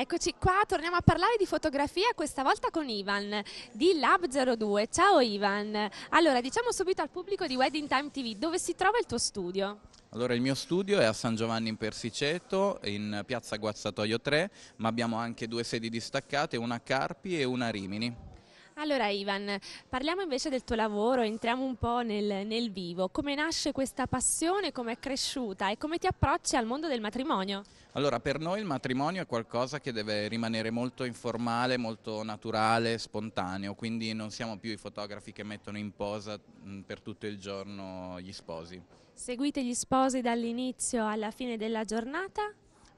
Eccoci qua, torniamo a parlare di fotografia, questa volta con Ivan di Lab02. Ciao Ivan, allora diciamo subito al pubblico di Wedding Time TV dove si trova il tuo studio? Allora il mio studio è a San Giovanni in Persiceto, in piazza Guazzatoio 3, ma abbiamo anche due sedi distaccate, una a Carpi e una a Rimini. Allora Ivan, parliamo invece del tuo lavoro, entriamo un po' nel, nel vivo. Come nasce questa passione, come è cresciuta e come ti approcci al mondo del matrimonio? Allora, per noi il matrimonio è qualcosa che deve rimanere molto informale, molto naturale, spontaneo, quindi non siamo più i fotografi che mettono in posa mm, per tutto il giorno gli sposi. Seguite gli sposi dall'inizio alla fine della giornata?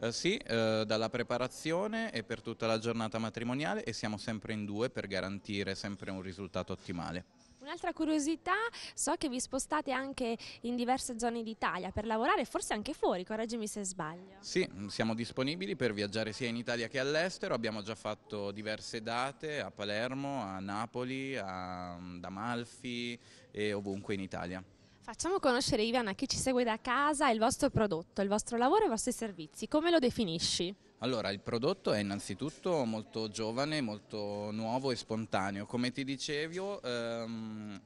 Eh, sì, eh, dalla preparazione e per tutta la giornata matrimoniale e siamo sempre in due per garantire sempre un risultato ottimale. Un'altra curiosità, so che vi spostate anche in diverse zone d'Italia per lavorare, forse anche fuori, correggimi se sbaglio. Sì, mm, siamo disponibili per viaggiare sia in Italia che all'estero, abbiamo già fatto diverse date a Palermo, a Napoli, ad mm, Amalfi e ovunque in Italia. Facciamo conoscere Ivana, chi ci segue da casa, il vostro prodotto, il vostro lavoro e i vostri servizi. Come lo definisci? Allora, il prodotto è innanzitutto molto giovane, molto nuovo e spontaneo. Come ti dicevo, ehm,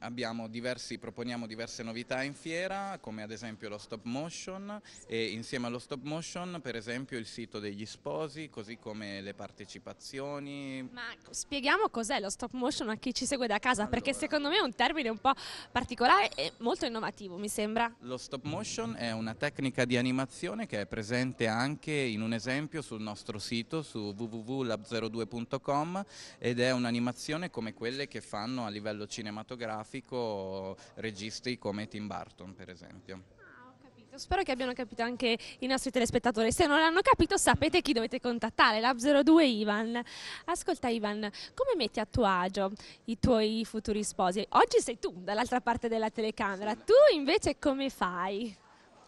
diversi, proponiamo diverse novità in fiera, come ad esempio lo stop motion e insieme allo stop motion, per esempio, il sito degli sposi, così come le partecipazioni. Ma spieghiamo cos'è lo stop motion a chi ci segue da casa, allora. perché secondo me è un termine un po' particolare e molto innovativo, mi sembra. Lo stop motion è una tecnica di animazione che è presente anche in un esempio sul nostro sito su www.lab02.com ed è un'animazione come quelle che fanno a livello cinematografico registi come Tim Burton per esempio. Ah, Spero che abbiano capito anche i nostri telespettatori. Se non l'hanno capito, sapete chi dovete contattare, l'Ab02 Ivan. Ascolta Ivan, come metti a tuo agio i tuoi futuri sposi? Oggi sei tu dall'altra parte della telecamera, tu invece come fai?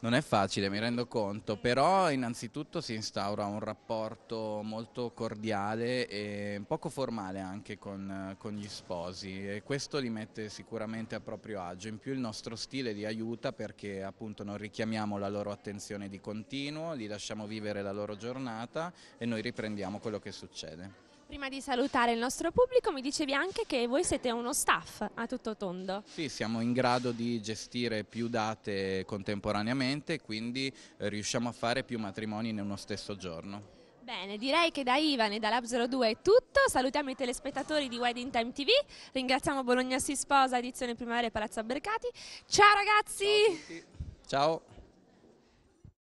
Non è facile, mi rendo conto, però innanzitutto si instaura un rapporto molto cordiale e poco formale anche con, con, gli sposi e questo li mette sicuramente a proprio agio. In più il nostro stile li aiuta perché appunto non richiamiamo la loro attenzione di continuo, li lasciamo vivere la loro giornata e noi riprendiamo quello che succede. Prima di salutare il nostro pubblico mi dicevi anche che voi siete uno staff a tutto tondo. Sì, siamo in grado di gestire più date contemporaneamente, quindi eh, riusciamo a fare più matrimoni in uno stesso giorno. Bene, direi che da Ivan e da Lab02 è tutto, salutiamo i telespettatori di Wedding Time TV, ringraziamo Bologna Si Sposa, edizione primaria Palazzo Albercati, ciao ragazzi! Ciao!